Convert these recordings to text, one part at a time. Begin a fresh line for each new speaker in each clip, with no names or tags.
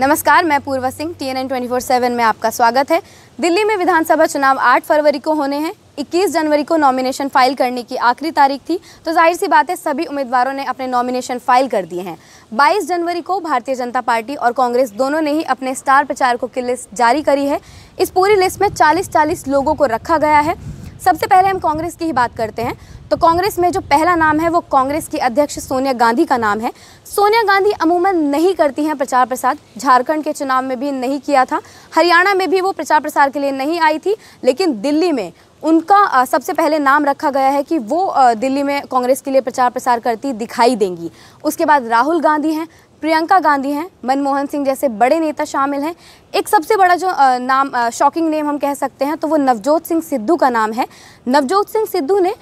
नमस्कार मैं Purva Singh T N N twenty four seven में आपका स्वागत है दिल्ली में विधानसभा चुनाव 8 फरवरी को होने हैं 21 जनवरी को नॉमिनेशन फाइल करने की आखिरी तारीख थी तो जाहिर सी बात है सभी उम्मीदवारों ने अपने नॉमिनेशन फाइल कर दिए हैं 22 जनवरी को भारतीय जनता पार्टी और कांग्रेस दोनों ने ही अपने स्टार प्रचारकों की लिस्ट जारी करी है इस पूरी लिस्ट में चालीस चालीस लोगों को रखा गया है सबसे पहले हम कांग्रेस की ही बात करते हैं तो कांग्रेस में जो पहला नाम है वो कांग्रेस की अध्यक्ष सोनिया गांधी का नाम है सोनिया गांधी अमूमन नहीं करती हैं प्रचार प्रसार झारखंड के चुनाव में भी नहीं किया था हरियाणा में भी वो प्रचार प्रसार के लिए नहीं आई थी लेकिन दिल्ली में उनका सबसे पहले नाम रखा गया है कि वो दिल्ली में कांग्रेस के लिए प्रचार प्रसार करती दिखाई देंगी उसके बाद राहुल गांधी हैं प्रियंका गांधी हैं मनमोहन सिंह जैसे बड़े नेता शामिल हैं एक सबसे बड़ा जो नाम शॉकिंग नेम हम कह सकते हैं तो वो नवजोत सिंह सिद्धू का नाम है नवजोत सिंह सिद्धू ने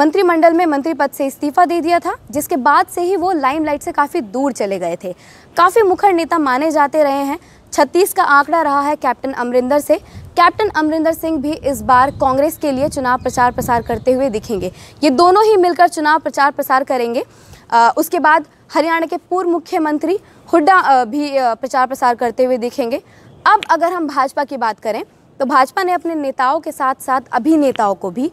मंत्रिमंडल में मंत्री पद से इस्तीफा दे दिया था जिसके बाद से ही वो लाइमलाइट से काफ़ी दूर चले गए थे काफ़ी मुखर नेता माने जाते रहे हैं छत्तीस का आंकड़ा रहा है कैप्टन अमरिंदर से कैप्टन अमरिंदर सिंह भी इस बार कांग्रेस के लिए चुनाव प्रचार प्रसार करते हुए दिखेंगे ये दोनों ही मिलकर चुनाव प्रचार प्रसार करेंगे उसके बाद हरियाणा के पूर्व मुख्यमंत्री हुड्डा भी प्रचार प्रसार करते हुए दिखेंगे अब अगर हम भाजपा की बात करें तो भाजपा ने अपने नेताओं के साथ साथ अभिनेताओं को भी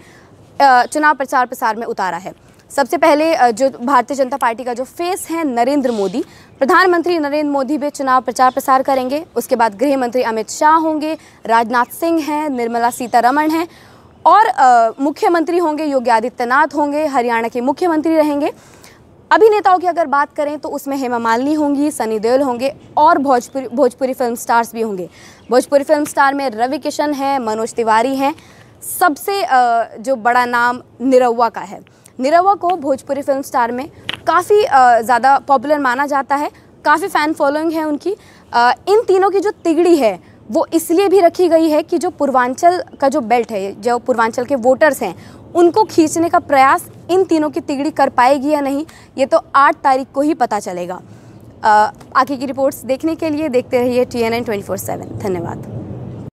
चुनाव प्रचार प्रसार में उतारा है सबसे पहले जो भारतीय जनता पार्टी का जो फेस है नरेंद्र मोदी प्रधानमंत्री नरेंद्र मोदी भी चुनाव प्रचार प्रसार करेंगे उसके बाद गृह मंत्री अमित शाह होंगे राजनाथ सिंह हैं निर्मला सीतारमण हैं और मुख्यमंत्री होंगे योगी आदित्यनाथ होंगे हरियाणा के मुख्यमंत्री रहेंगे अभिनेताओं की अगर बात करें तो उसमें हेमा मालिनी होंगी सनी देओल होंगे और भोजपुरी भोजपुरी फिल्म स्टार्स भी होंगे भोजपुरी फिल्म स्टार में रवि किशन हैं मनोज तिवारी हैं सबसे जो बड़ा नाम निरवा का है निरवा को भोजपुरी फिल्म स्टार में काफ़ी ज़्यादा पॉपुलर माना जाता है काफ़ी फ़ैन फॉलोइंग है उनकी आ, इन तीनों की जो तिगड़ी है वो इसलिए भी रखी गई है कि जो पूर्वांचल का जो बेल्ट है जो पूर्वांचल के वोटर्स हैं उनको खींचने का प्रयास इन तीनों की तिगड़ी कर पाएगी या नहीं ये तो आठ तारीख को ही पता चलेगा आगे की रिपोर्ट्स देखने के लिए देखते रहिए T N N twenty four seven धन्यवाद